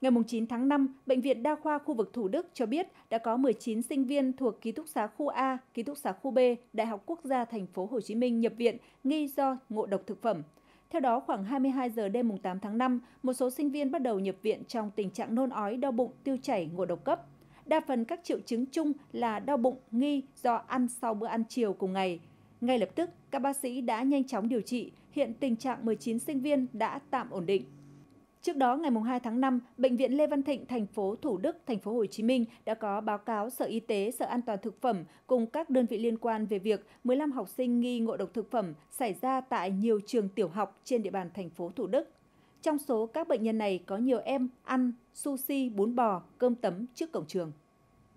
Ngày 9 tháng 5, Bệnh viện Đa khoa khu vực Thủ Đức cho biết đã có 19 sinh viên thuộc ký túc xá khu A, ký túc xá khu B, Đại học Quốc gia Thành phố Hồ Chí Minh nhập viện nghi do ngộ độc thực phẩm. Theo đó, khoảng 22 giờ đêm 8 tháng 5, một số sinh viên bắt đầu nhập viện trong tình trạng nôn ói, đau bụng, tiêu chảy, ngộ độc cấp. Đa phần các triệu chứng chung là đau bụng nghi do ăn sau bữa ăn chiều cùng ngày. Ngay lập tức, các bác sĩ đã nhanh chóng điều trị, hiện tình trạng 19 sinh viên đã tạm ổn định. Trước đó ngày 2 tháng 5, bệnh viện Lê Văn Thịnh thành phố Thủ Đức, thành phố Hồ Chí Minh đã có báo cáo Sở Y tế, Sở An toàn thực phẩm cùng các đơn vị liên quan về việc 15 học sinh nghi ngộ độc thực phẩm xảy ra tại nhiều trường tiểu học trên địa bàn thành phố Thủ Đức. Trong số các bệnh nhân này có nhiều em ăn sushi, bún bò, cơm tấm trước cổng trường.